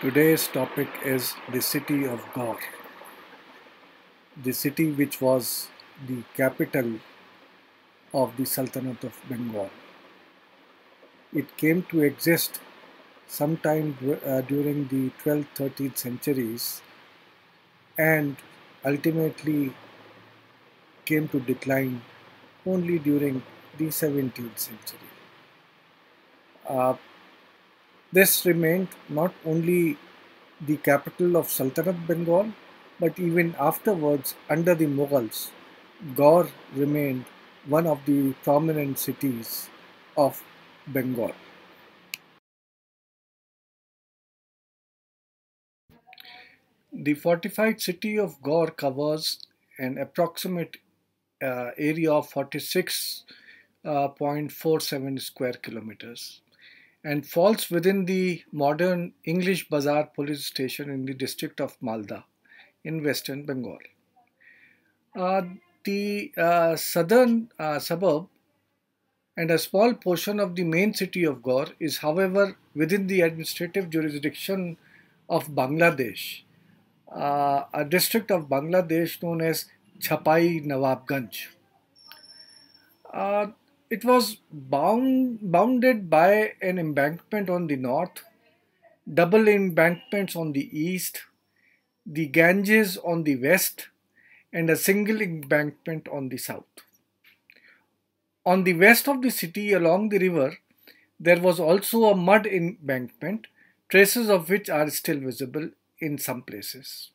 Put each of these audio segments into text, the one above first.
Today's topic is the city of Gaur. The city which was the capital of the Sultanate of Bengal. It came to exist sometime uh, during the 12th, 13th centuries and ultimately came to decline only during the 17th century. Uh, this remained not only the capital of Sultanate Bengal but even afterwards under the Mughals. Gaur remained one of the prominent cities of Bengal. The fortified city of Gaur covers an approximate uh, area of 46.47 uh, square kilometers and falls within the modern English Bazar police station in the district of Malda in western Bengal. Uh, the uh, southern uh, suburb and a small portion of the main city of Gor, is however within the administrative jurisdiction of Bangladesh, uh, a district of Bangladesh known as Chapai Nawabganj. Uh, it was bound, bounded by an embankment on the north, double embankments on the east, the Ganges on the west, and a single embankment on the south. On the west of the city along the river, there was also a mud embankment, traces of which are still visible in some places.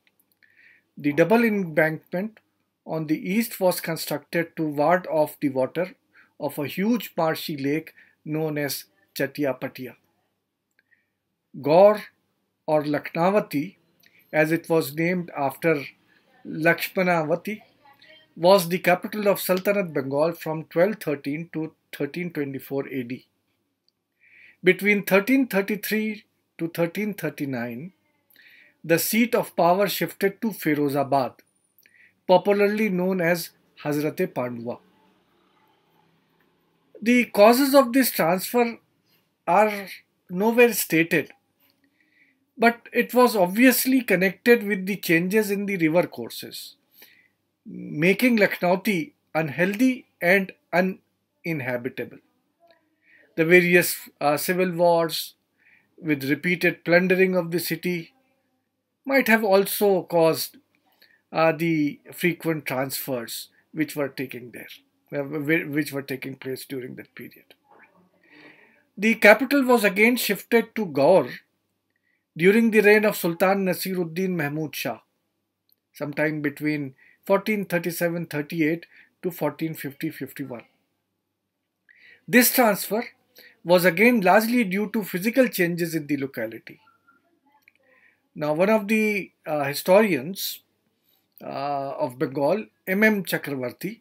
The double embankment on the east was constructed to ward off the water of a huge marshy lake known as Chatiapatia. Gaur or Lakhnavati, as it was named after Lakshmanavati, was the capital of Sultanate Bengal from 1213 to 1324 AD. Between 1333 to 1339, the seat of power shifted to Ferozabad, popularly known as Hazrat Pandwa. The causes of this transfer are nowhere stated, but it was obviously connected with the changes in the river courses, making Lakhnauti unhealthy and uninhabitable. The various uh, civil wars with repeated plundering of the city might have also caused uh, the frequent transfers which were taking there. Uh, which were taking place during that period. The capital was again shifted to Gaur during the reign of Sultan Nasiruddin Mahmud Shah, sometime between 1437-38 to 1450-51. This transfer was again largely due to physical changes in the locality. Now, one of the uh, historians uh, of Bengal, M.M. Chakravarti,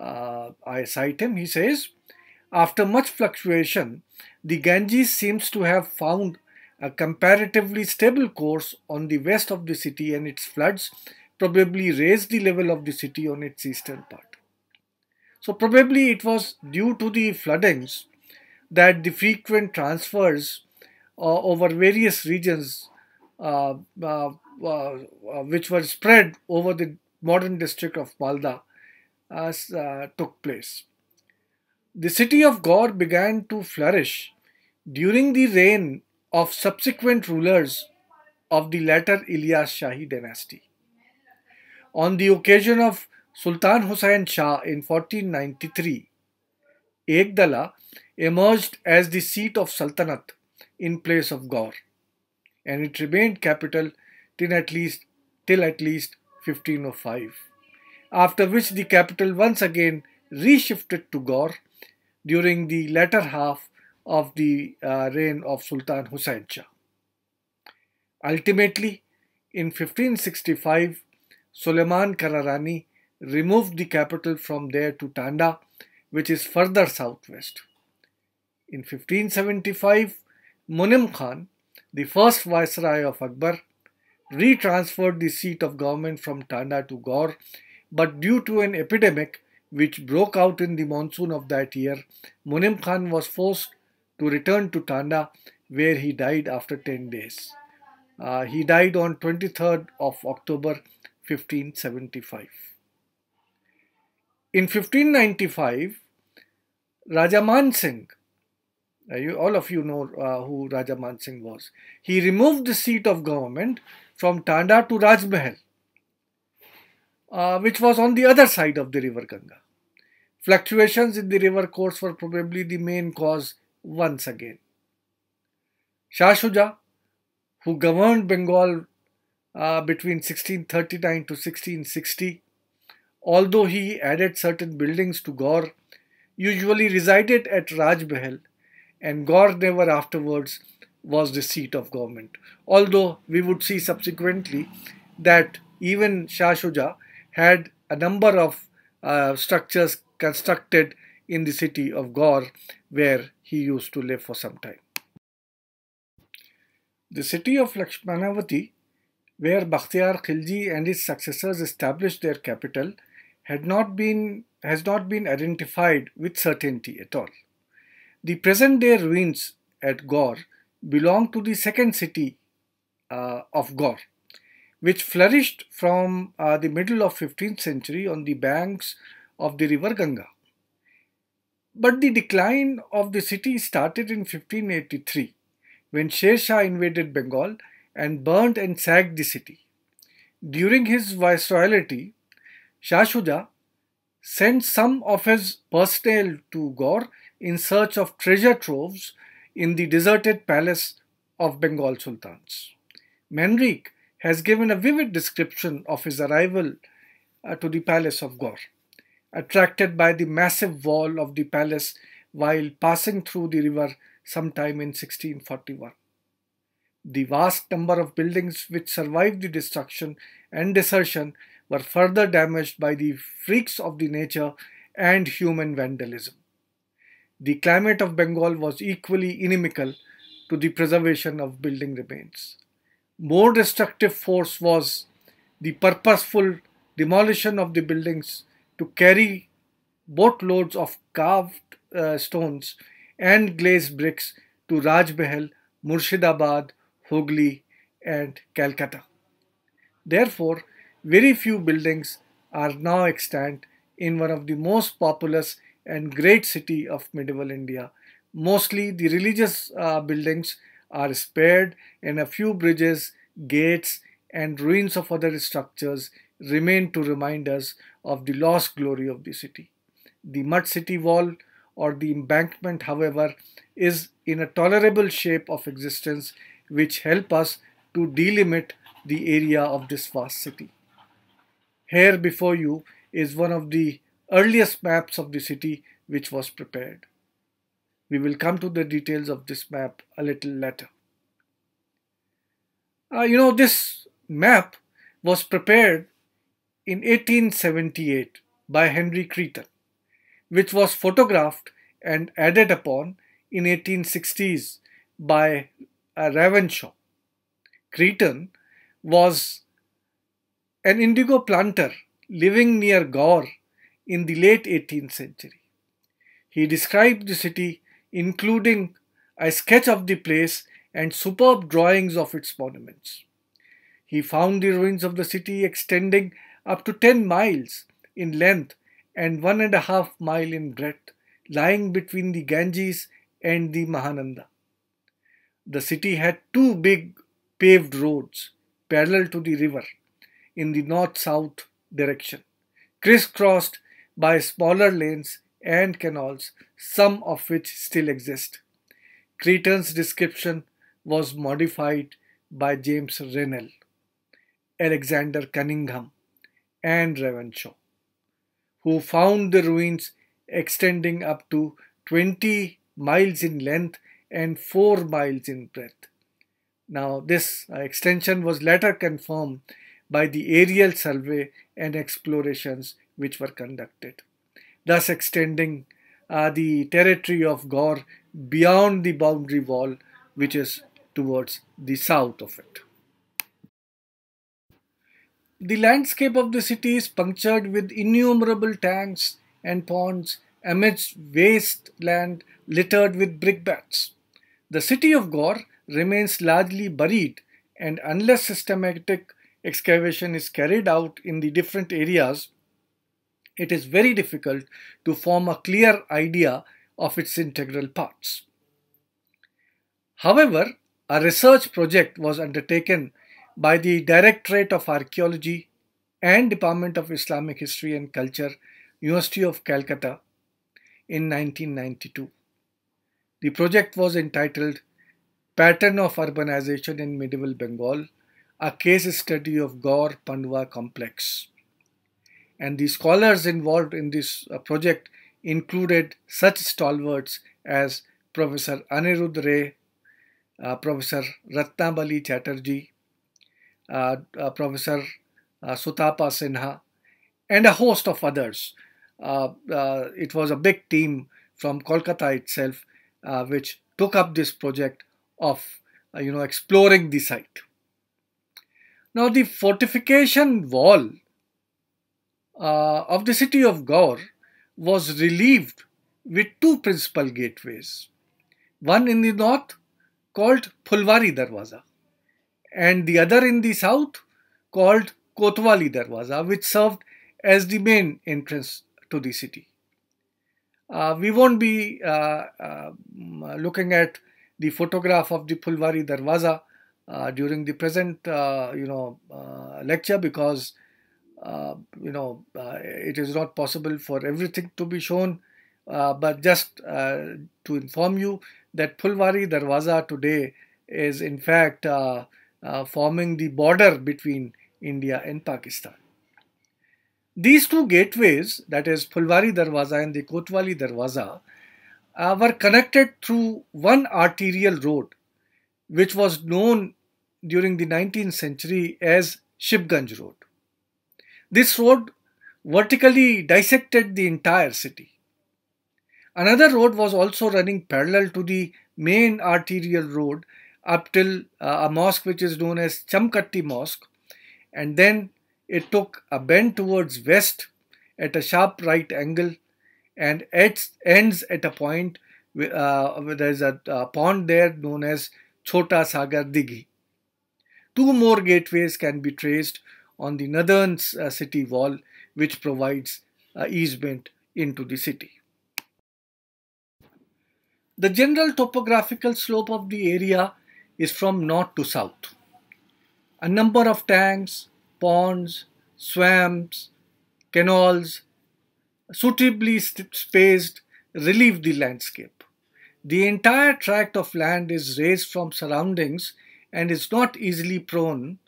uh, I cite him, he says, after much fluctuation, the Ganges seems to have found a comparatively stable course on the west of the city and its floods probably raised the level of the city on its eastern part. So probably it was due to the floodings that the frequent transfers uh, over various regions uh, uh, uh, uh which were spread over the modern district of Malda uh, took place. The city of Gaur began to flourish during the reign of subsequent rulers of the latter Ilyas Shahi dynasty. On the occasion of Sultan Hussain Shah in 1493, Ekdala emerged as the seat of Sultanate in place of Gaur, and it remained capital till at least till at least 1505 after which the capital once again reshifted to Gaur during the latter half of the uh, reign of Sultan Hussain Shah. Ultimately, in 1565, Suleiman Kararani removed the capital from there to Tanda, which is further southwest. In 1575, Munim Khan, the first viceroy of Akbar, retransferred the seat of government from Tanda to Gaur but due to an epidemic which broke out in the monsoon of that year, Munim Khan was forced to return to Tanda where he died after 10 days. Uh, he died on 23rd of October 1575. In 1595, Rajaman Singh, uh, you, all of you know uh, who Rajaman Singh was, he removed the seat of government from Tanda to Rajmahal uh, which was on the other side of the river Ganga. Fluctuations in the river course were probably the main cause once again. Shah Shuja, who governed Bengal uh, between 1639 to 1660, although he added certain buildings to Gaur, usually resided at Rajbehel and Gaur never afterwards was the seat of government. Although we would see subsequently that even Shah Shuja had a number of uh, structures constructed in the city of Gaur where he used to live for some time. The city of Lakshmanavati, where Bakhtiar Khilji and his successors established their capital, had not been, has not been identified with certainty at all. The present day ruins at Gaur belong to the second city uh, of Gaur, which flourished from uh, the middle of 15th century on the banks of the river Ganga. But the decline of the city started in 1583 when Sher Shah invaded Bengal and burnt and sacked the city. During his viceroyalty, Shah Shuja sent some of his personnel to Gaur in search of treasure troves in the deserted palace of Bengal sultans. Manrik has given a vivid description of his arrival uh, to the palace of Gaur. Attracted by the massive wall of the palace while passing through the river sometime in 1641. The vast number of buildings which survived the destruction and desertion were further damaged by the freaks of the nature and human vandalism. The climate of Bengal was equally inimical to the preservation of building remains more destructive force was the purposeful demolition of the buildings to carry boatloads of carved uh, stones and glazed bricks to Raj Murshidabad, Hooghly, and Calcutta. Therefore, very few buildings are now extant in one of the most populous and great city of medieval India. Mostly the religious uh, buildings are spared and a few bridges, gates, and ruins of other structures remain to remind us of the lost glory of the city. The mud city wall or the embankment, however, is in a tolerable shape of existence which help us to delimit the area of this vast city. Here before you is one of the earliest maps of the city which was prepared. We will come to the details of this map a little later. Uh, you know, this map was prepared in 1878 by Henry Creton, which was photographed and added upon in 1860s by uh, Ravenshaw. Creton was an indigo planter living near Gore in the late 18th century. He described the city including a sketch of the place and superb drawings of its monuments. He found the ruins of the city extending up to 10 miles in length and one and a half mile in breadth, lying between the Ganges and the Mahananda. The city had two big paved roads parallel to the river in the north south direction, crisscrossed by smaller lanes and canals, some of which still exist. Cretan's description was modified by James Rennell, Alexander Cunningham, and Ravenshaw, who found the ruins extending up to 20 miles in length and 4 miles in breadth. Now, this extension was later confirmed by the aerial survey and explorations which were conducted thus extending uh, the territory of Gaur beyond the boundary wall which is towards the south of it. The landscape of the city is punctured with innumerable tanks and ponds amidst waste land littered with brickbats. The city of Gaur remains largely buried and unless systematic excavation is carried out in the different areas, it is very difficult to form a clear idea of its integral parts. However, a research project was undertaken by the Directorate of Archaeology and Department of Islamic History and Culture, University of Calcutta in 1992. The project was entitled Pattern of Urbanization in Medieval Bengal, a case study of Gaur Pandwa complex and the scholars involved in this uh, project included such stalwarts as Professor Anirudh Ray, uh, Professor Ratnabali Chatterjee, uh, uh, Professor uh, Sutapa Sinha, and a host of others. Uh, it was a big team from Kolkata itself which took up this project of you know exploring the site. Now the fortification wall uh, of the city of Gaur was relieved with two principal gateways. One in the north called Phulwari Darwaza and the other in the south called Kotwali Darwaza which served as the main entrance to the city. Uh, we won't be uh, uh, looking at the photograph of the Pulvari Darwaza uh, during the present, uh, you know, uh, lecture because uh, you know, uh, it is not possible for everything to be shown, uh, but just to inform you that Pulwari Darwaza today is in fact forming the border between India and Pakistan. These two gateways, that is Pulwari Darwaza and the Kotwali Darwaza, uh, were connected through one arterial road, which was known during the 19th century as Shipganj Road. This road vertically dissected the entire city. Another road was also running parallel to the main arterial road up till uh, a mosque which is known as Chamkatti Mosque and then it took a bend towards west at a sharp right angle and ends, at a point uh, where there is a, pond there known as Chota Sagar Digi. Two more gateways can be traced on the northern uh, city wall which provides uh, easement into the city. The general topographical slope of the area is from north to south. A number of tanks, ponds, swamps, canals, suitably spaced, relieve the landscape. The entire tract of land is raised from surroundings and is not easily prone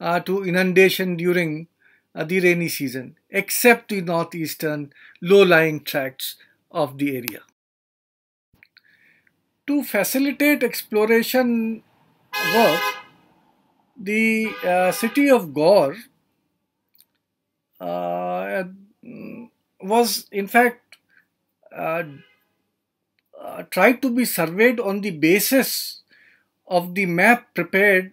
uh, to inundation during uh, the rainy season, except the northeastern low-lying tracts of the area. To facilitate exploration work, the uh, city of Gore uh, was in fact uh, uh tried to be surveyed on the basis of the map prepared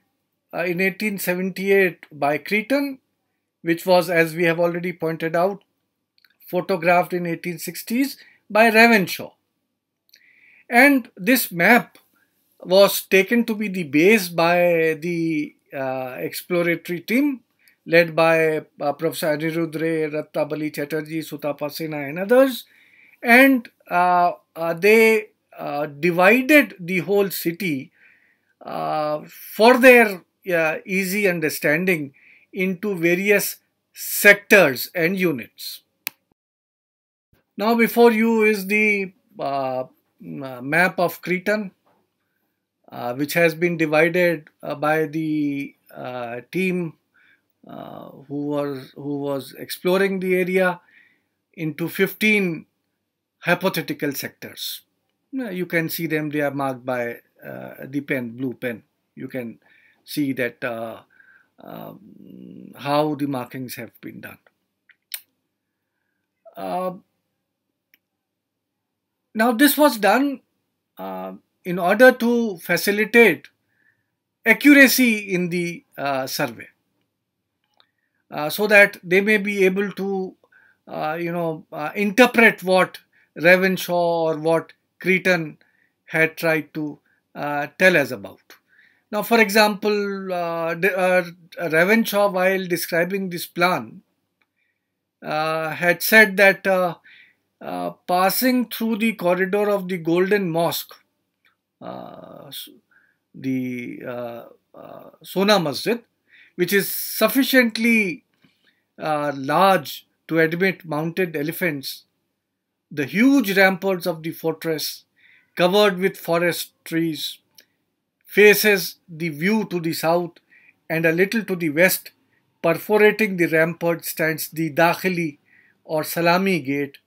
uh, in 1878 by Creighton, which was, as we have already pointed out, photographed in 1860s by Ravenshaw. And this map was taken to be the base by the uh, exploratory team led by uh, Professor Ray Rattabali Chatterjee, Sutapa Sena and others. And uh, uh they uh, divided the whole city for their uh, easy understanding into various sectors and units. Now before you is the uh, uh map of Cretan uh, which has been divided uh, by the uh, team who was who was exploring the area into 15 hypothetical sectors. You can see them, they are marked by the pen, blue pen. You can see that uh, um, how the markings have been done. Uh, now this was done uh, in order to facilitate accuracy in the uh, survey uh, so that they may be able to uh, you know interpret what Ravenshaw or what Cretan had tried to tell us about. Now, for example, uh, uh, Ravenshaw, while describing this plan, uh, had said that uh, uh passing through the corridor of the Golden Mosque, uh, the uh, Sona Masjid, which is sufficiently large to admit mounted elephants, the huge ramparts of the fortress, covered with forest trees, faces the view to the south and a little to the west, perforating the rampart stands the Dakhili or Salami Gate,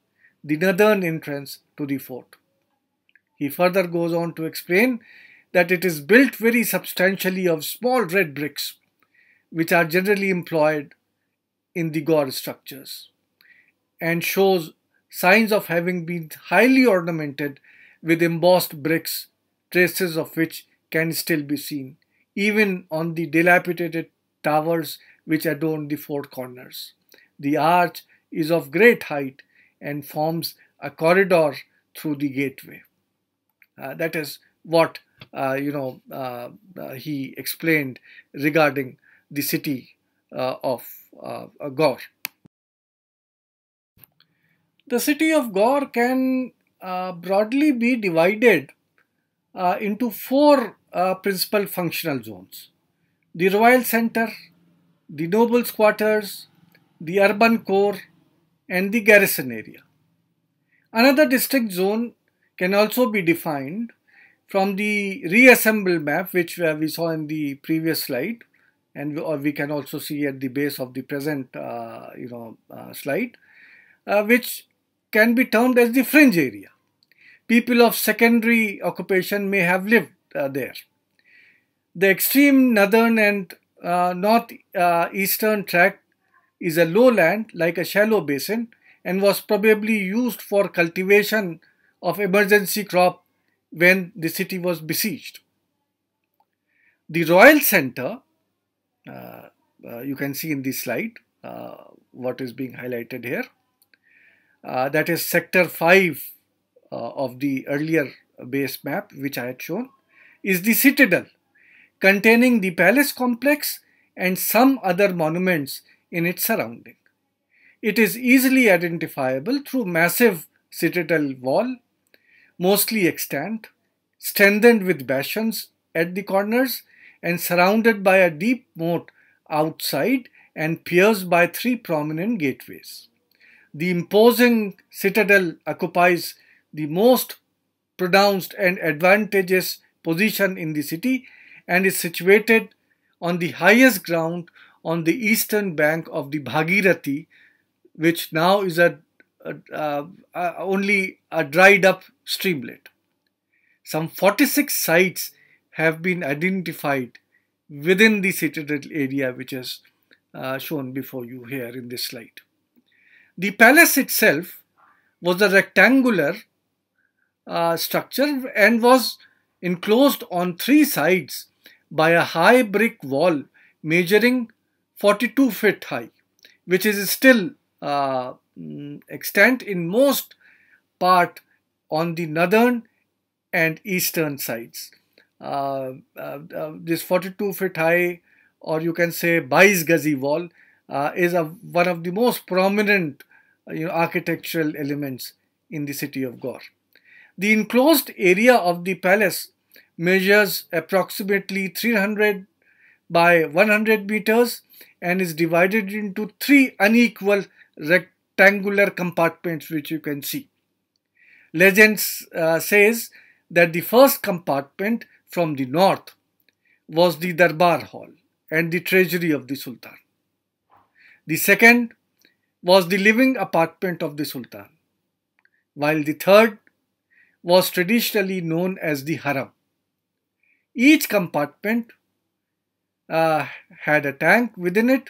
the northern entrance to the fort. He further goes on to explain that it is built very substantially of small red bricks, which are generally employed in the gore structures, and shows signs of having been highly ornamented with embossed bricks, traces of which can still be seen, even on the dilapidated towers which adorn the four corners. The arch is of great height and forms a corridor through the gateway. Uh, that is what uh, you know uh, uh he explained regarding the city uh, of uh, Gore. The city of Gore can broadly be divided into four uh, principal functional zones. The Royal Centre, the Nobles Quarters, the Urban Core and the Garrison Area. Another district zone can also be defined from the reassembled map which uh, we saw in the previous slide and uh, we can also see at the base of the present uh, you know uh, slide uh, which can be termed as the fringe area people of secondary occupation may have lived uh, there. The extreme northern and uh, north uh, eastern tract is a lowland like a shallow basin and was probably used for cultivation of emergency crop when the city was besieged. The royal center, uh, uh, you can see in this slide uh, what is being highlighted here, that is sector 5 of the earlier base map which I had shown is the citadel, containing the palace complex and some other monuments in its surrounding. It is easily identifiable through massive citadel wall, mostly extant, strengthened with bastions at the corners and surrounded by a deep moat outside and pierced by three prominent gateways. The imposing citadel occupies the most pronounced and advantageous position in the city and is situated on the highest ground on the eastern bank of the Bhagirathi, which now is a, a, a, a only a dried up streamlet. Some 46 sites have been identified within the citadel area which is uh, shown before you here in this slide. The palace itself was a rectangular uh, structure and was enclosed on three sides by a high brick wall measuring 42 feet high, which is still uh, mm, extant in most part on the northern and eastern sides. Uh, uh, uh this 42 feet high, or you can say Baiz Ghazi wall, uh, is a, one of the most prominent uh, you know, architectural elements in the city of Gore. The enclosed area of the palace measures approximately 300 by 100 meters and is divided into three unequal rectangular compartments which you can see. Legend uh, says that the first compartment from the north was the Darbar Hall and the treasury of the Sultan. The second was the living apartment of the Sultan, while the third was traditionally known as the haram. Each compartment uh, had a tank within it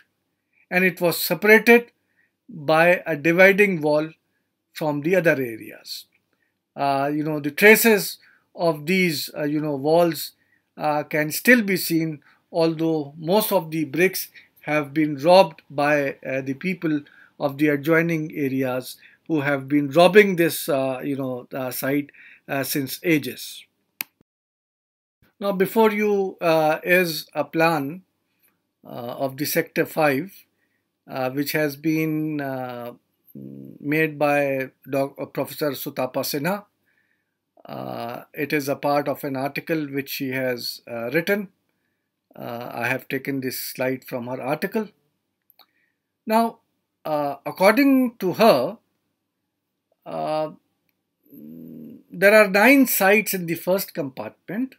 and it was separated by a dividing wall from the other areas. Uh, you know, the traces of these, uh, you know, walls uh, can still be seen, although most of the bricks have been robbed by uh, the people of the adjoining areas who have been robbing this, uh, you know, site uh, since ages. Now before you uh, is a plan uh, of the Sector 5 uh, which has been uh, made by Doc Professor Sutapa Sinha. Uh, it is a part of an article which she has uh, written. Uh, I have taken this slide from her article. Now, according to her, there are nine sites in the first compartment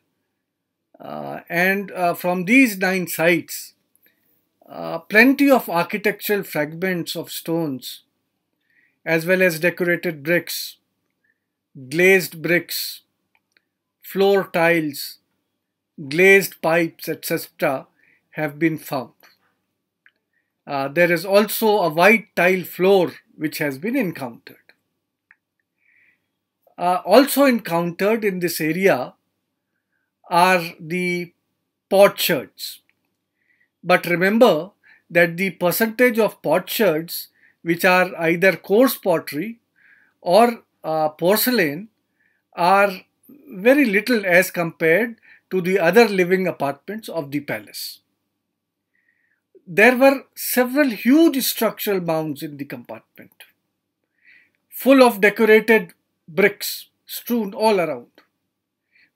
uh, and uh, from these nine sites uh, plenty of architectural fragments of stones as well as decorated bricks, glazed bricks, floor tiles, glazed pipes etc. have been found. Uh, there is also a white tile floor which has been encountered uh, also encountered in this area are the potsherds. But remember that the percentage of potsherds which are either coarse pottery or uh, porcelain are very little as compared to the other living apartments of the palace. There were several huge structural mounds in the compartment, full of decorated bricks strewn all around,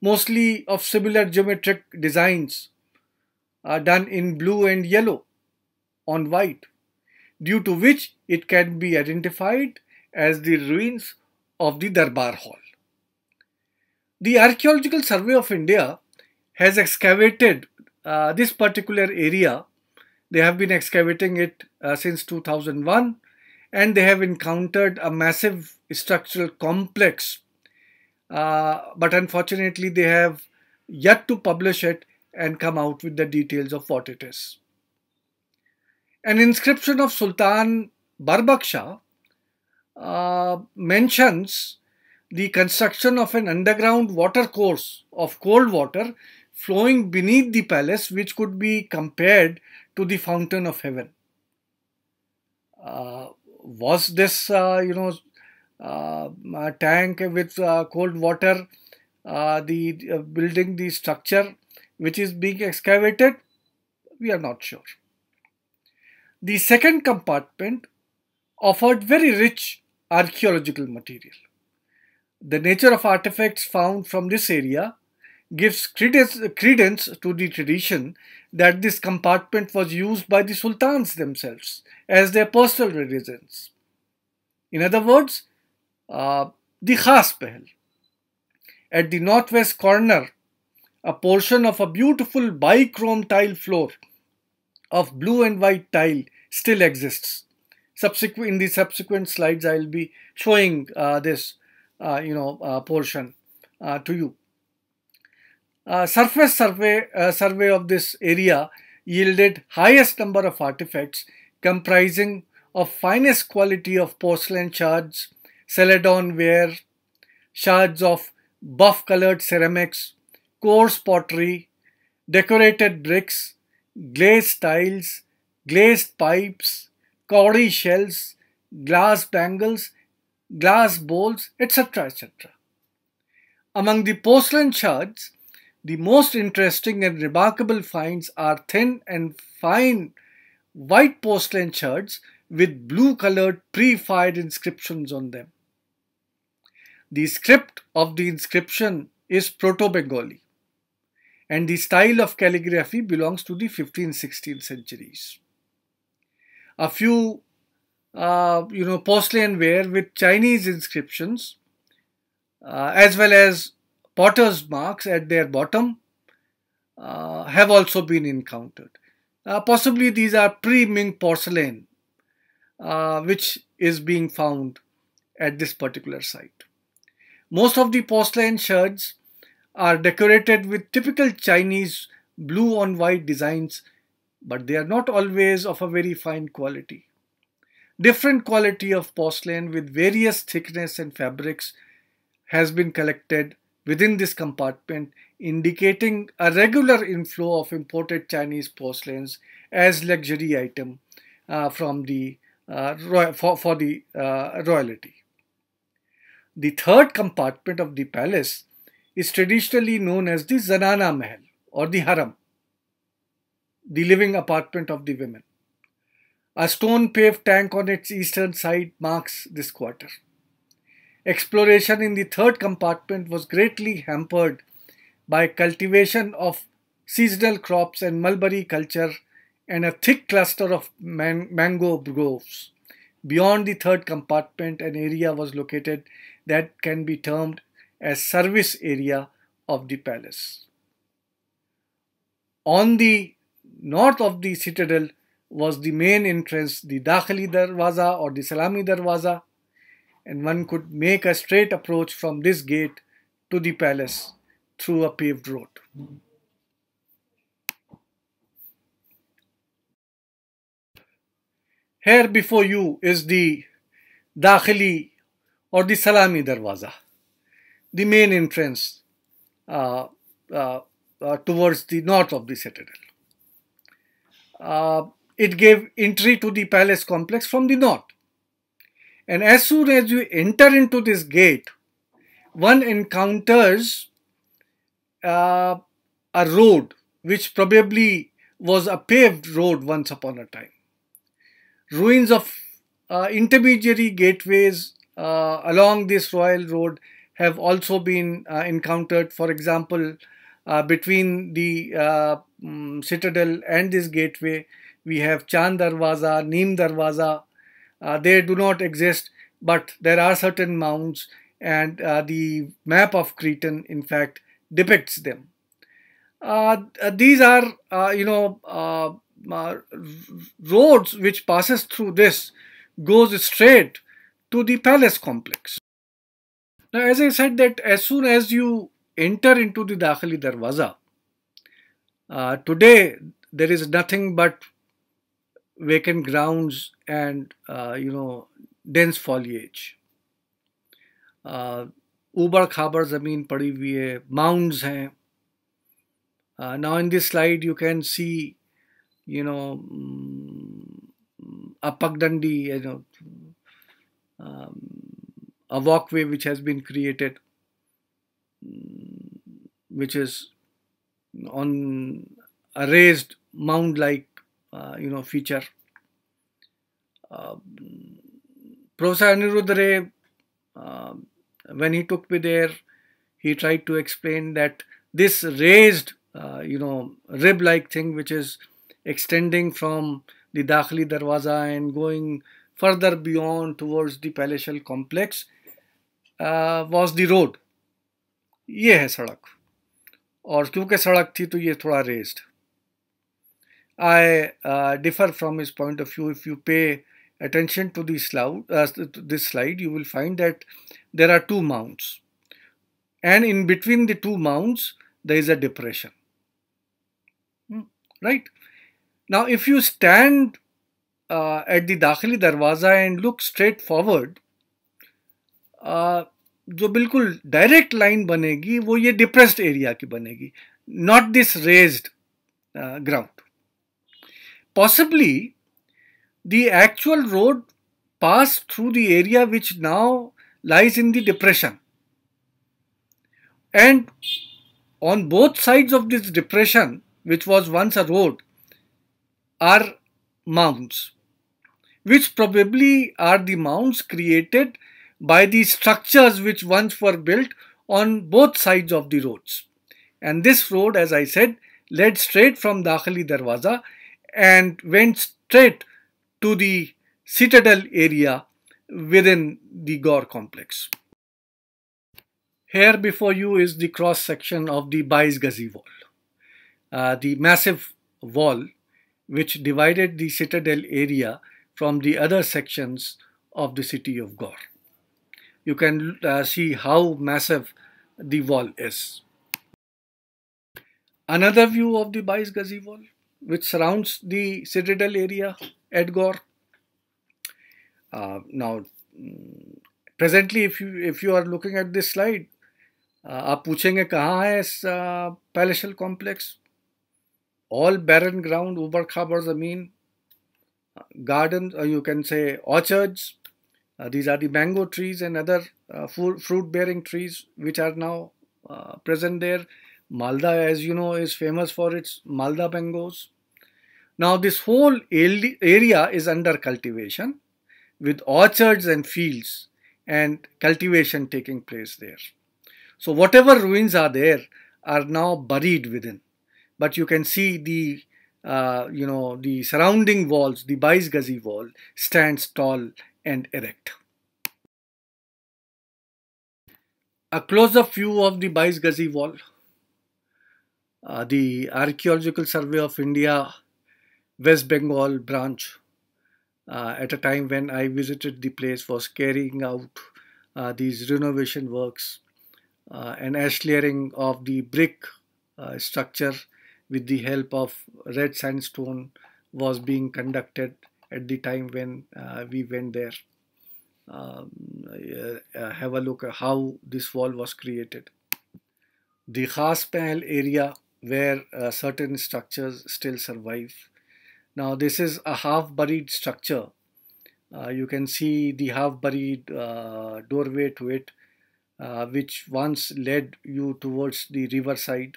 mostly of similar geometric designs are done in blue and yellow on white, due to which it can be identified as the ruins of the Darbar Hall. The Archaeological Survey of India has excavated uh, this particular area. They have been excavating it uh, since 2001 and they have encountered a massive structural complex. Uh, but unfortunately, they have yet to publish it and come out with the details of what it is. An inscription of Sultan Barbaksha uh, mentions the construction of an underground water course of cold water flowing beneath the palace, which could be compared to the fountain of heaven. Uh, was this, uh, you know, uh, tank with uh, cold water, the building, the structure which is being excavated, we are not sure. The second compartment offered very rich archaeological material. The nature of artifacts found from this area gives credence to the tradition that this compartment was used by the sultans themselves as their personal residence. In other words, uh, the Khas Pehel. At the northwest corner, a portion of a beautiful bichrome tile floor of blue and white tile still exists. Subsequent, in the subsequent slides, I will be showing uh, this, uh, you know, uh, portion uh, to you. Uh, surface survey, uh, survey of this area yielded highest number of artifacts comprising of finest quality of porcelain shards, celadon ware, shards of buff colored ceramics, coarse pottery, decorated bricks, glazed tiles, glazed pipes, cowrie shells, glass bangles, glass bowls, etc. etc. Among the porcelain shards, the most interesting and remarkable finds are thin and fine white porcelain shards with blue colored pre fired inscriptions on them. The script of the inscription is Proto Bengali and the style of calligraphy belongs to the 15th 16th centuries. A few uh, you know porcelain ware with Chinese inscriptions uh, as well as potter's marks at their bottom uh, have also been encountered. Uh, possibly these are pre-Ming porcelain, uh, which is being found at this particular site. Most of the porcelain shards are decorated with typical Chinese blue on white designs, but they are not always of a very fine quality. Different quality of porcelain with various thickness and fabrics has been collected within this compartment indicating a regular inflow of imported Chinese porcelains as luxury item uh, from the uh, for, for the uh, royalty. The third compartment of the palace is traditionally known as the Zanana Mahal or the Haram, the living apartment of the women. A stone paved tank on its eastern side marks this quarter. Exploration in the third compartment was greatly hampered by cultivation of seasonal crops and mulberry culture and a thick cluster of man mango groves. Beyond the third compartment, an area was located that can be termed as service area of the palace. On the north of the citadel was the main entrance, the Dakhli Darwaza or the Salami Darwaza, and one could make a straight approach from this gate to the palace through a paved road. Here before you is the Dakhili or the Salami Darwaza, the main entrance uh, uh, uh, towards the north of the citadel. Uh, it gave entry to the palace complex from the north. And as soon as you enter into this gate, one encounters uh, a road which probably was a paved road once upon a time. Ruins of uh, intermediary gateways uh, along this royal road have also been uh, encountered, for example, uh, between the um, citadel and this gateway, we have Chand Darwaza, Neem Darwaza, uh, they do not exist, but there are certain mounds, and uh, the map of Cretan, in fact, depicts them. Uh, uh, these are, uh, you know, roads which passes through this goes straight to the palace complex. Now, as I said that as soon as you enter into the Dakhili Darwaza, uh, today there is nothing but vacant grounds and uh, you know dense foliage. ऊबड़ खाबड़ ज़मीन पड़ी हुई है Mounds हैं now in this slide you can see you know a pagdandi, you know, um, a walkway which has been created, which is on a raised mound-like you know feature professor Anirudh Ray when he took me there he tried to explain that this raised you know rib like thing which is extending from the दाखिली दरवाजा and going further beyond towards the palatial complex was the road ये है सड़क और क्योंकि सड़क थी तो ये थोड़ा raised uh, I uh, differ from his point of view. If you pay attention to, uh, to this slide, you will find that there are two mounds. And in between the two mounds, there is a depression. Hmm. Right? Now, if you stand uh, at the Dakhili Darwaza and look straight forward, the uh, direct line line बनेगी वो depressed area, area की बनेगी not this raised ground possibly the actual road passed through the area which now lies in the depression. And on both sides of this depression, which was once a road, are mounds, which probably are the mounds created by the structures which once were built on both sides of the roads. And this road, as I said, led straight from Dakhali Darwaza and went straight to the citadel area within the Gore complex. Here before you is the cross section of the Baizgazi wall, uh, the massive wall which divided the citadel area from the other sections of the city of Gore. You can uh, see how massive the wall is. Another view of the Baizgazi wall which surrounds the citadel area at Gore. Uh, now, mm, presently, if you if you are looking at this slide, आप पूछेंगे कहाँ है इस palatial complex all barren ground ऊबड़ खाबड़ ज़मीन or you can say orchards uh, these are the mango trees and other uh, fruit bearing trees which are now uh, present there malda as you know is famous for its malda mangoes now this whole area is under cultivation with orchards and fields and cultivation taking place there. So whatever ruins are there are now buried within. But you can see the uh, you know the surrounding walls, the Bais wall stands tall and erect. A close-up view of the Bais wall. Uh, the Archaeological Survey of India West Bengal branch uh, at a time when I visited the place was carrying out uh, these renovation works uh, and ash clearing of the brick uh, structure with the help of red sandstone was being conducted at the time when uh, we went there. Um, uh, have a look at how this wall was created. The Khas panel area where certain structures still survive now this is a half buried structure. Uh, you can see the half buried uh, doorway to it uh, which once led you towards the hmm, river side.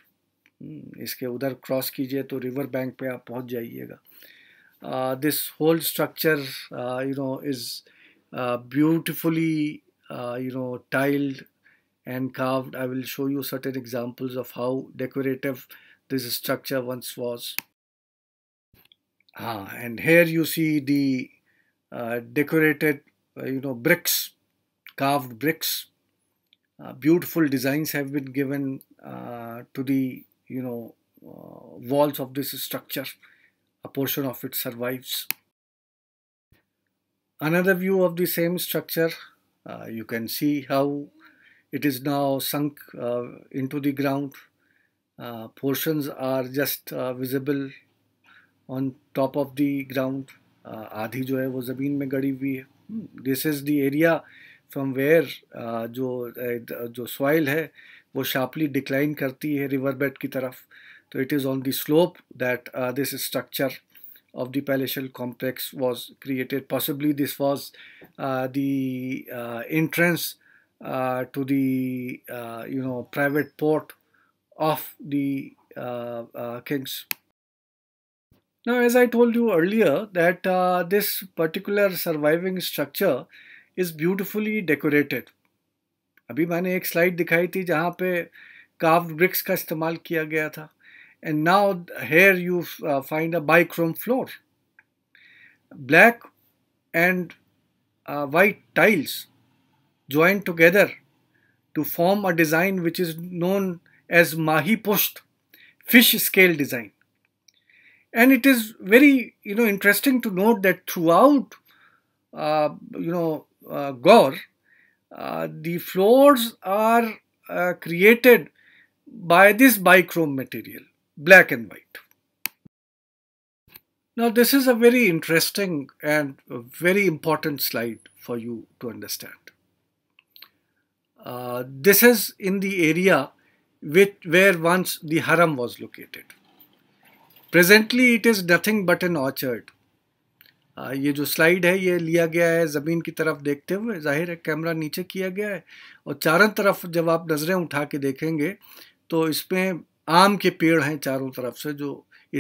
इसके उधर cross कीजिए तो river bank पे आप पहुंच जाइएगा structure, whole structure you beautifully uh, you know tiled and carved i will show you certain examples of how decorative this structure once was Ah, and here you see the uh, decorated, uh, you know, bricks, carved bricks. Uh, beautiful designs have been given uh, to the, you know, uh, walls of this structure. A portion of it survives. Another view of the same structure, uh, you can see how it is now sunk into the ground. portions are just visible on top of the ground uh, आधी जो है वो ज़मीन में hmm, this is the area from where uh, जो uh, जो soil है वो sharply decline करती है river bed it is on the slope that this structure of the palatial complex was created possibly this was the entrance to the private port of the kings now, as I told you earlier, that uh, this particular surviving structure is beautifully decorated. अभी मैंने एक slide दिखाई थी जहाँ पे carved BRICS का इस्तेमाल किया गया था and now here you find a bichrome floor black and white tiles joined together to form a design which is known as Mahi Pusht, fish scale design. And it is very, you know, interesting to note that throughout, uh, you know, uh, Gore, uh, the floors are uh, created by this bichrome material, black and white. Now, this is a very interesting and very important slide for you to understand. Uh, this is in the area which, where once the haram was located. Presently it is nothing but an orchard ये जो slide है ये लिया गया है ज़मीन की तरफ देखते हुए जाहिर है कैमरा नीचे किया गया है और चारों तरफ जब आप नज़रें उठा के देखेंगे तो इसमें आम के पेड़ हैं चारों तरफ से जो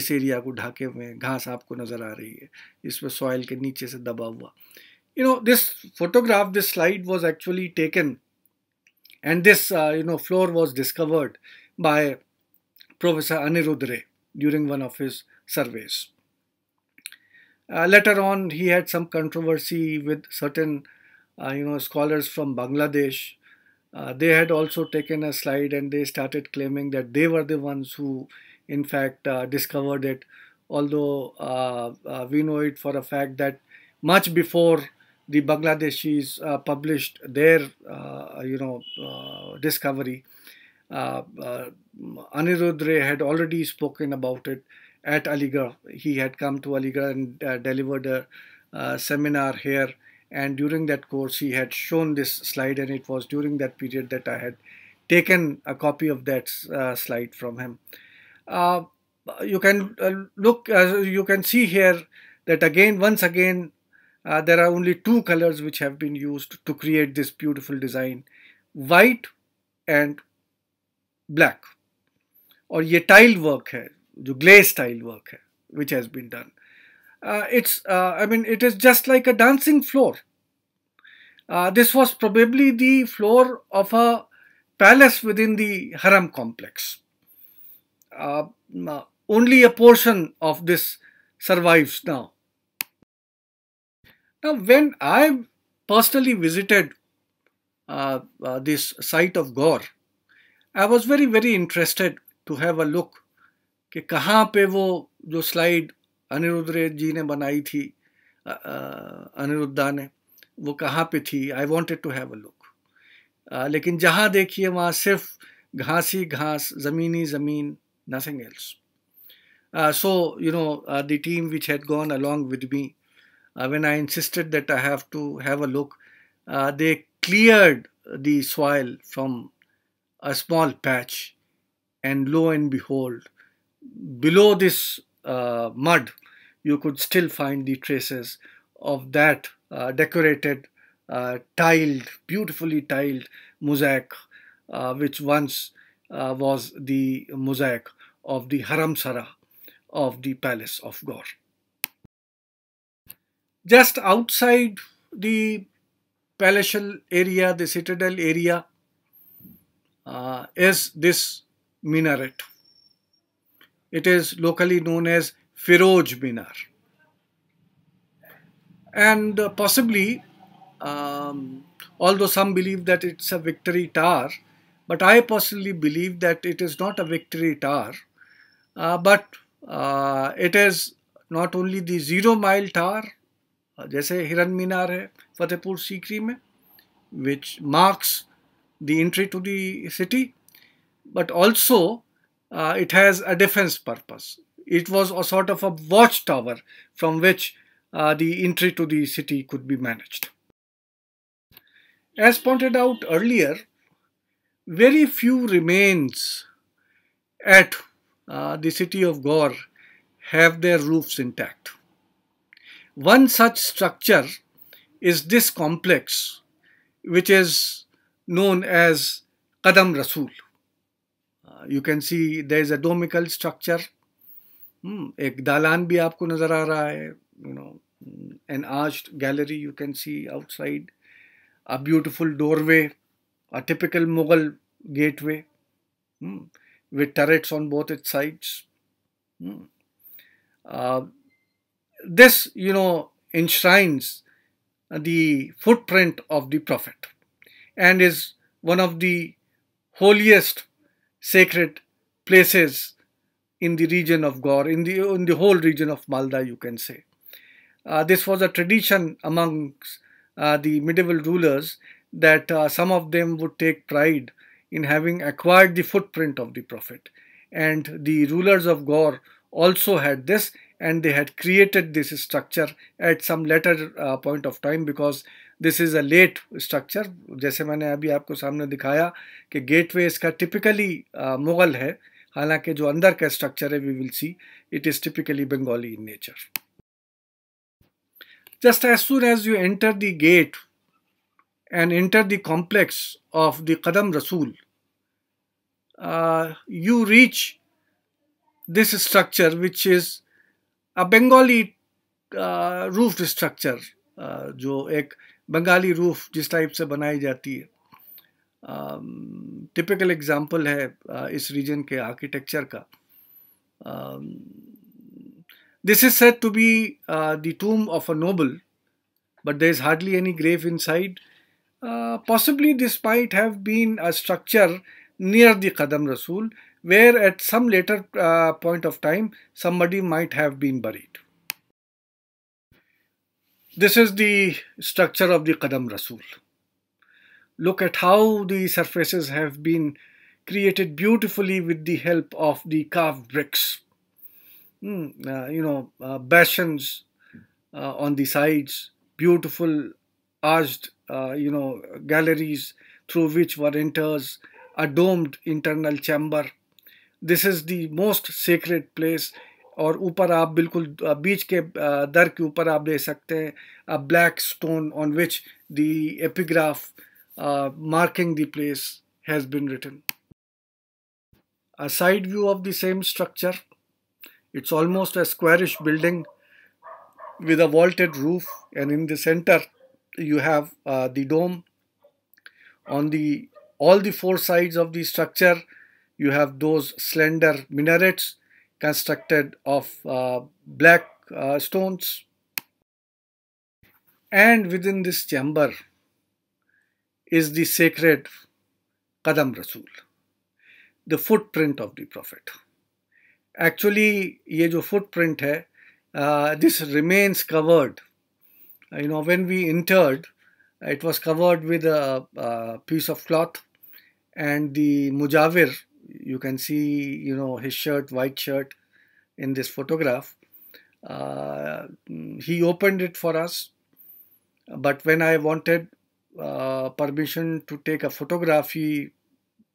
इस एरिया को ढाके हुए हैं घास आपको नज़र आ रही है इसमें सॉइल के नीचे से दबा हुआ you know this photograph this slide was actually taken and this you know floor was discovered by professor Anirudh Ray during one of his surveys. Uh, later on, he had some controversy with certain uh, you know scholars from Bangladesh. Uh, they had also taken a slide and they started claiming that they were the ones who, in fact, uh, discovered it. Although uh, uh, we know it for a fact that much before the Bangladeshis published their you know discovery, uh, uh, Anirudh Ray had already spoken about it at Aligarh. He had come to Aligarh and uh, delivered a uh, seminar here and during that course he had shown this slide and it was during that period that I had taken a copy of that uh, slide from him. Uh, you can look, you can see here that again, once again, there are only two colors which have been used to create this beautiful design, white and black or ye tile work hai glazed glaze tile work which has been done uh, it's uh, i mean it is just like a dancing floor uh, this was probably the floor of a palace within the haram complex only a portion of this survives now now when i personally visited this site of gore I was very very interested to have a look कि कहाँ पे वो जो slide Anirudh जी ने बनाई थी अनिरुद्धा ने वो कहाँ पे थी I wanted to have a look लेकिन जहाँ देखिए वहाँ सिर्फ घास ही घास ज़मीनी ज़मीन nothing else so you know the team which had gone along with me when I insisted that I have to have a look, uh, they cleared the soil from a small patch, and lo and behold, below this uh, mud, you could still find the traces of that uh, decorated, uh, tiled, beautifully tiled mosaic, uh, which once uh, was the mosaic of the Haramsara of the palace of Gaur. Just outside the palatial area, the citadel area, uh, is this minaret. It is locally known as Firoj Minar. And uh, possibly, um, although some believe that it's a victory tower, but I personally believe that it is not a victory tower, uh, but uh, it is not only the zero mile tower, uh, जैसे हिरन Hiran Minar Fatehpur Sikri में विच the entry to the city, but also uh, it has a defense purpose. It was a sort of a watchtower from which uh, the entry to the city could be managed. As pointed out earlier, very few remains at uh, the city of Gore have their roofs intact. One such structure is this complex, which is known as Qadam Rasul. Uh, you can see there is a domical structure. Hmm, एक दालान भी आपको you know, an arched gallery you can see outside, a beautiful doorway, a typical Mughal gateway hmm, with turrets on both its sides. Hmm. Uh, this, you know, enshrines the footprint of the Prophet and is one of the holiest sacred places in the region of Gaur, in the, in the whole region of Malda, you can say. Uh, this was a tradition amongst uh, the medieval rulers that uh, some of them would take pride in having acquired the footprint of the prophet. And the rulers of Gaur also had this and they had created this structure at some later uh, point of time because this is a late structure जैसे मैंने अभी आपको सामने दिखाया कि gateway इसका uh, Mughal है हालांकि जो अंदर का structure है we will see it is typically Bengali in nature just as soon as you enter the gate and enter the complex of the Qadam Rasool uh, you reach this structure which is Bengali roof structure जो एक Bengali roof जिस type से बनाई जाती है typical example है इस reason के आर्किटेक्चर का this is set to be the tomb of a noble but there is hardly any grave inside possibly this might have been a structure near the Qadam Rasul where at some later uh, point of time somebody might have been buried. This is the structure of the Qadam Rasul. Look at how the surfaces have been created beautifully with the help of the carved bricks. Mm, uh, you know, uh, bastions uh, on the sides, beautiful arched, uh, you know, galleries through which one enters, a domed internal chamber, this is the most secret place और ऊपर आप बिल्कुल बीच के दर के ऊपर आप दे सकते हैं a black stone on which the epigraph marking the place has been written a side view of the same structure. It's almost a squarish building with a vaulted roof and in the center you have uh, the dome. On the all the four sides of the structure you have those slender minarets constructed of uh, black uh, stones. And within this chamber is the sacred Qadam Rasul, the footprint of the Prophet. Actually, ये जो footprint है, uh, this remains covered. you know, when we entered, it was covered with a, a piece of cloth and the mujawir you can see you know his shirt white shirt in this photograph uh, he opened it for us but when i wanted uh, permission to take a photograph he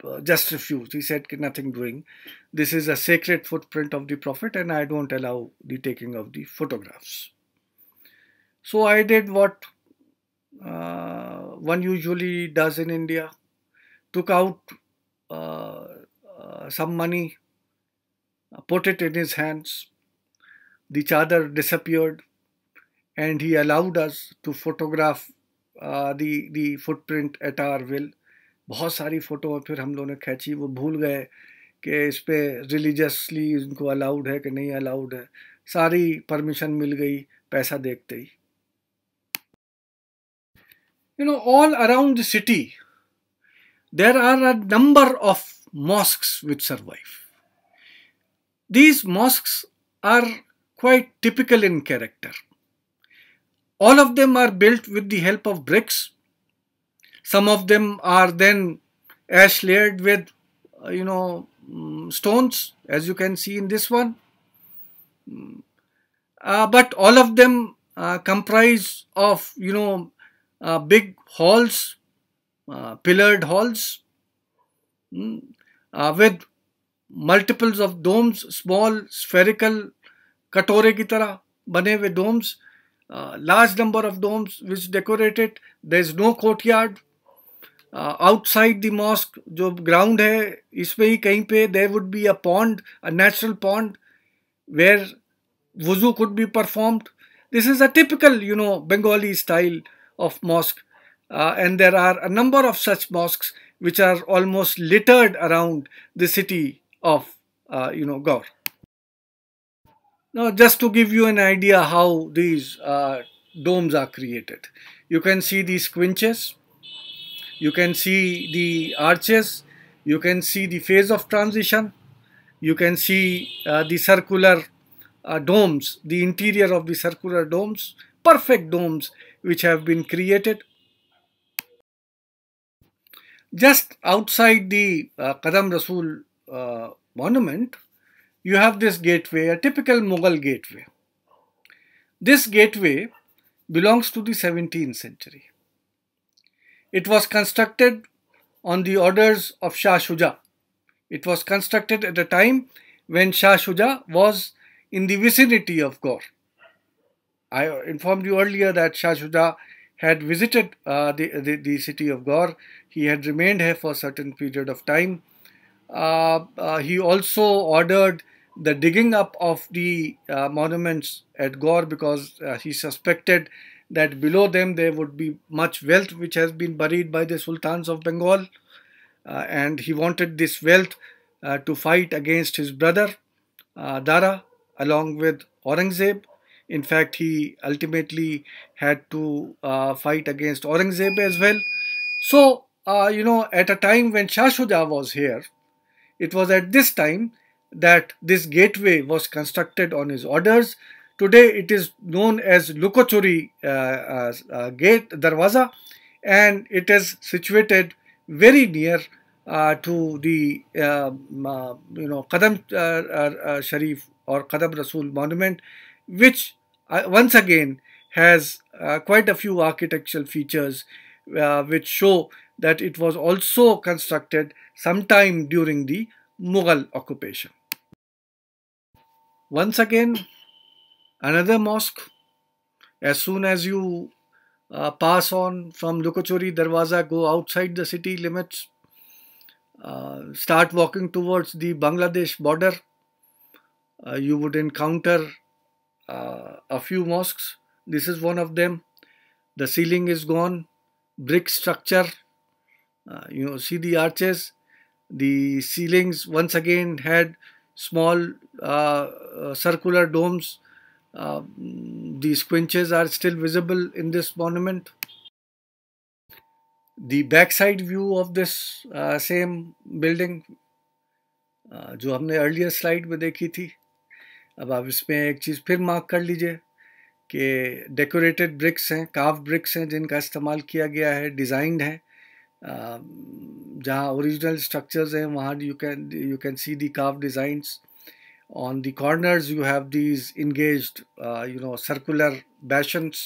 uh, just refused he said nothing doing this is a sacred footprint of the prophet and i don't allow the taking of the photographs so i did what uh, one usually does in india took out uh, some money, put it in his hands. The chadar disappeared, and he allowed us to photograph uh, the the footprint at our will. बहुत सारी photo फिर हम लोगों ने खींची वो भूल गए कि इस पर रिलीजसली इनको अलाउड है कि नहीं अलाउड है सारी परमिशन मिल गई पैसा देखते ही you know all around the city there are a number of mosques which survive. These mosques are quite typical in character. All of them are built with the help of bricks. Some of them are then ash layered with, uh, you know, mm, stones, as you can see in this one. Mm. Uh, but all of them uh, comprise of, you know, uh, big halls, uh, pillared halls, mm. Uh, with multiples of domes, small spherical katore ki tara, bane with domes, uh, large number of domes which decorate it. There is no courtyard. Uh, outside the mosque, jo ground hai, ispe hi kahin pe, there would be a pond, a natural pond where wuzu could be performed. This is a typical, you know, Bengali style of mosque. Uh, and there are a number of such mosques which are almost littered around the city of uh, you know Gaur. Now just to give you an idea how these uh, domes are created. You can see these quinches, you can see the arches, you can see the phase of transition, you can see uh, the circular uh, domes, the interior of the circular domes, perfect domes which have been created just outside the uh, Qadam Rasul uh, monument, you have this gateway, a typical Mughal gateway. This gateway belongs to the 17th century. It was constructed on the orders of Shah Shuja. It was constructed at a time when Shah Shuja was in the vicinity of Gore. I informed you earlier that Shah Shuja had visited uh, the, the, the, city of Gore he had remained here for a certain period of time. Uh, uh, he also ordered the digging up of the uh, monuments at Gore because uh, he suspected that below them there would be much wealth which has been buried by the sultans of Bengal uh, and he wanted this wealth uh, to fight against his brother Dara along with Aurangzeb. In fact, he ultimately had to fight against Aurangzeb as well. So uh, you know, at a time when Shah Shuja was here, it was at this time that this gateway was constructed on his orders. Today it is known as Lukochuri uh, uh, uh, Gate Darwaza and it is situated very near uh, to the um, uh, you know Qadam uh, Sharif or Qadam Rasul monument which once again has quite a few architectural features which show that it was also constructed sometime during the Mughal occupation. Once again, another mosque. As soon as you uh, pass on from Lukochori Darwaza, go outside the city limits, uh, start walking towards the Bangladesh border, uh, you would encounter uh, a few mosques. This is one of them. The ceiling is gone, brick structure Uh, you know, see the arches. The ceilings once again had small uh, uh, circular domes. Uh, the squinches are still visible in this monument. The backside view of this uh, same building, जो हमने earlier slide में देखी थी अब आप इसमें एक चीज़ फिर मार्क कर लीजिए कि डेकोरेटेड ब्रिक्स हैं काफ ब्रिक्स हैं जिनका इस्तेमाल किया गया है डिज़ाइंड हैं Uh, जहाँ ओरिजिनल स्ट्रक्चर्स हैं वहाँ you can you can see the calf designs on the corners you have these engaged you know circular bastions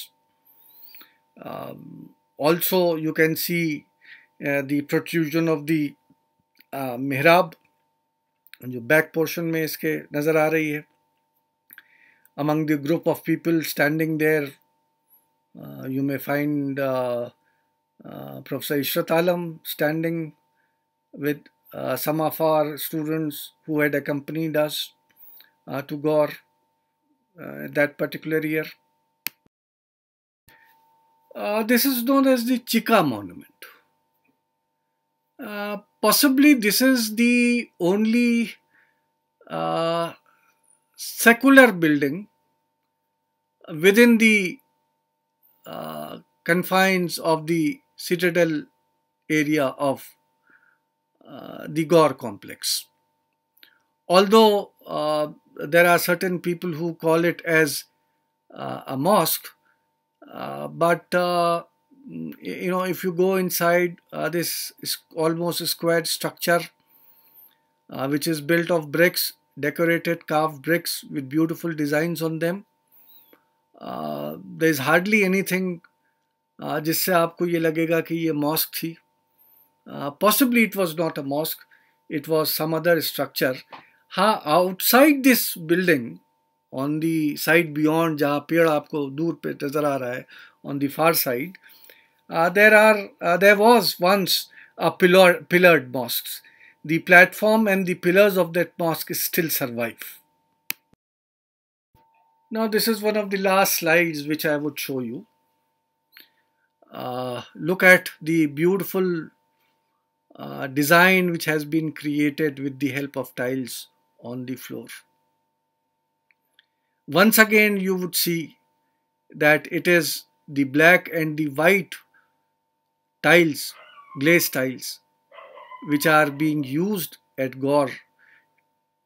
also you can see the protrusion of the मेहराब जो back portion में इसके नज़र आ रही है among the group of people standing there you may find uh, Professor Ishrat Alam standing with uh, some of our students who had accompanied us uh, to Gore uh, that particular year. Uh, this is known as the Chika Monument. Uh, possibly this is the only secular building within the confines of the citadel area of uh, the Gore complex. Although uh, there are certain people who call it as uh, a mosque, uh, but uh, you know if you go inside uh, this almost squared structure, which is built of bricks, decorated carved bricks with beautiful designs on them, there is hardly anything जिससे आपको ये लगेगा कि ये mosque थी possibly it was not a mosque it was some other structure हाँ outside this building on the side beyond जहाँ पेड़ आपको दूर पे नज़र आ रहा है on the far side there are there was once a pillar pillared mosque the platform and the pillars of that mosque still survive now this is one of the last slides which I would show you Uh, look at the beautiful uh, design which has been created with the help of tiles on the floor. Once again you would see that it is the black and the white tiles, glazed tiles which are being used at Gore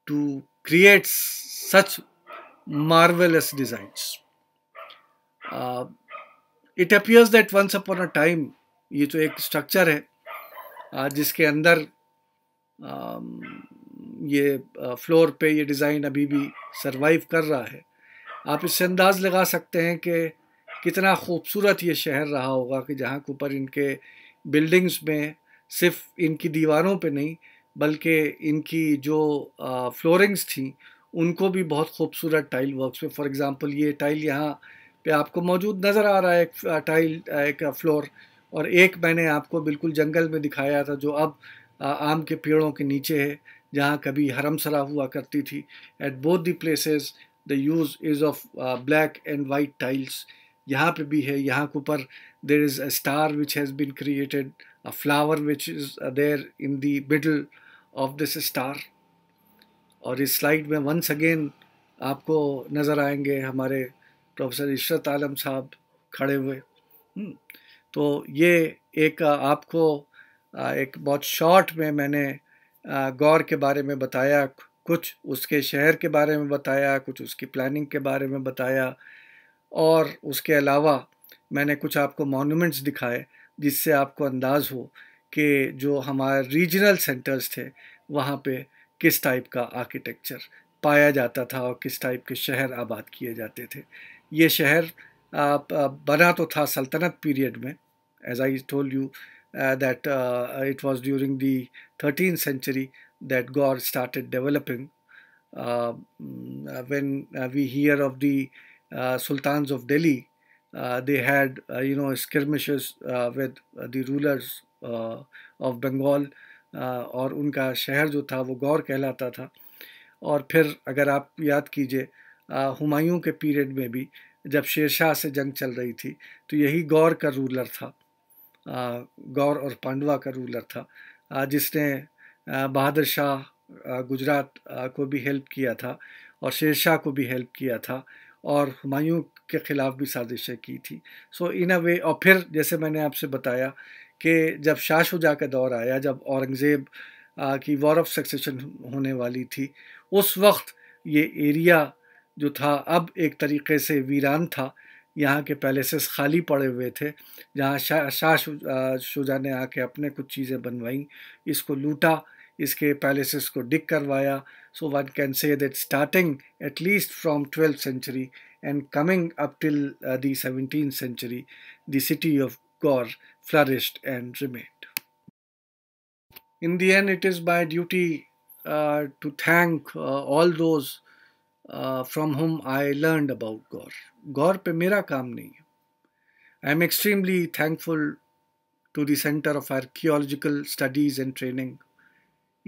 to create such marvelous designs. Uh, it appears that once upon a time ये तो एक structure है जिसके अंदर ये floor पे ये design अभी भी सरवाइव कर रहा है आप इससे अंदाज लगा सकते हैं कि कितना खूबसूरत ये शहर रहा होगा कि जहाँ के ऊपर इनके बिल्डिंग्स में सिर्फ इनकी दीवारों पे नहीं बल्कि इनकी जो फ्लोरिंग्स थी उनको भी बहुत खूबसूरत टाइल वर्क्स पे फॉर एग्ज़ाम्पल ये टाइल यहाँ पे आपको मौजूद नज़र आ रहा है एक टाइल एक फ्लोर और एक मैंने आपको बिल्कुल जंगल में दिखाया था जो अब आम के पेड़ों के नीचे है जहाँ कभी हरमसरा हुआ करती थी at both the places the use is of black and white tiles यहाँ पे भी है यहाँ के ऊपर there is a star which has been created a flower which is there in the middle of this star और इस slide में वंस अगेन आपको नज़र आएंगे हमारे प्रोफेसर इशरत आलम साहब खड़े हुए हम्म, तो ये एक आपको एक बहुत शॉर्ट में मैंने गौर के बारे में बताया कुछ उसके शहर के बारे में बताया कुछ उसकी प्लानिंग के बारे में बताया और उसके अलावा मैंने कुछ आपको मॉन्यूमेंट्स दिखाए जिससे आपको अंदाज़ हो कि जो हमारे रीजनल सेंटर्स थे वहाँ पे किस टाइप का आर्किटेक्चर पाया जाता था और किस टाइप के शहर आबाद किए जाते थे ये शहर बना तो था सल्तनत पीरियड में as I told you that it was during the thirteen century that Gaur started developing when we hear of the sultan of Delhi they had you know skirmishes with the rulers of Bengal और उनका शहर जो था वो गौर कहलाता था और फिर अगर आप याद कीजिए हुमायूं के पीरियड में भी जब शेरशाह से जंग चल रही थी तो यही गौर का रूलर था गौर और पांडवा का रूलर था जिसने बहादुर शाह गुजरात को भी हेल्प किया था और शेरशाह को भी हेल्प किया था और हुमायूं के ख़िलाफ़ भी साजिशें की थी सो इन अ वे और फिर जैसे मैंने आपसे बताया कि जब शाह शुजा का दौर आया जब औरंगज़ेब की वॉर ऑफ सक्सेशन होने वाली थी उस वक्त ये एरिया जो था अब एक तरीके से वीरान था यहाँ के पैलेसेस खाली पड़े हुए थे जहाँ शाह शाह शुजा ने आके अपने कुछ चीज़ें बनवाईं इसको लूटा इसके पैलेसेस को डिक करवाया so one can say that starting at least from twelfth century and coming up till the seventeen century the city of Gaur flourished and remained in the end it is my duty to thank all those Uh, from whom I learned about Gaur Gaur पे मेरा काम नहीं है I am extremely thankful to the Center of Archaeological Studies and Training,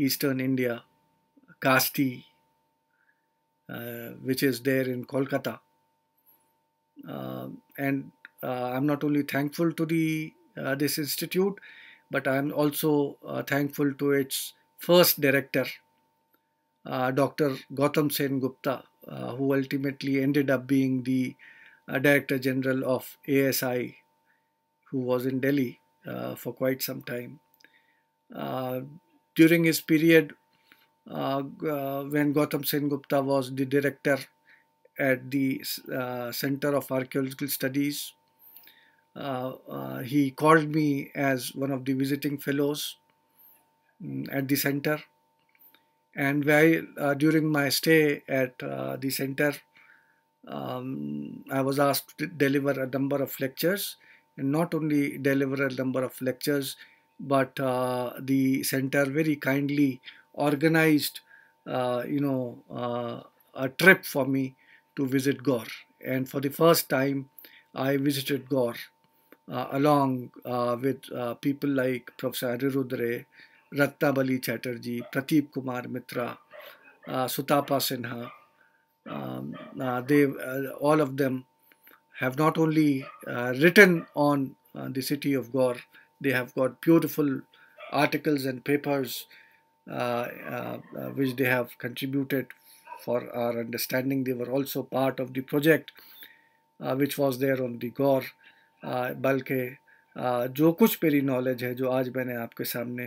Eastern India, CASTI, uh, which is there in Kolkata. Uh, and I'm not only thankful to this institute, but I'm also thankful to its first director, uh, Dr. Gautam Sen Gupta, uh, who ultimately ended up being the uh, Director General of ASI, who was in Delhi for quite some time. during his period, when Gautam Sen Gupta was the director at the uh, Center of Archaeological Studies. Uh, uh, he called me as one of the visiting fellows mm, at the center and uh, during my stay at uh, the center um, i was asked to deliver a number of lectures and not only deliver a number of lectures but uh, the center very kindly organized uh, you know uh, a trip for me to visit gore and for the first time i visited gore uh, along with people like professor Anirudh Ratnabali Chatterjee Pratip Kumar Mitra Sutapa Sinha they all of them have not only written on the city of Gaur they have got beautiful articles and papers which they have contributed for our understanding they also part of the project which was there on the Gaur बल्कि जो कुछ मेरी knowledge है जो आज मैंने आपके सामने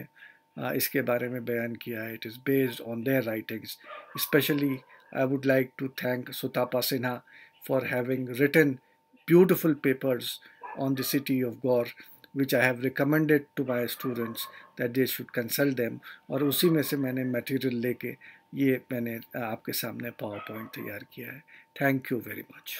Uh, इसके बारे में बयान किया है it is based on their writings specially I would like to thank Sutapa Sinha for having written beautiful papers on the city of Gaur which I have recommended to my students that they should consult them और उसी में से मैंने material लेके ये मैंने uh, आपके सामने पावर पॉइंट तैयार किया है थैंक यू वेरी मच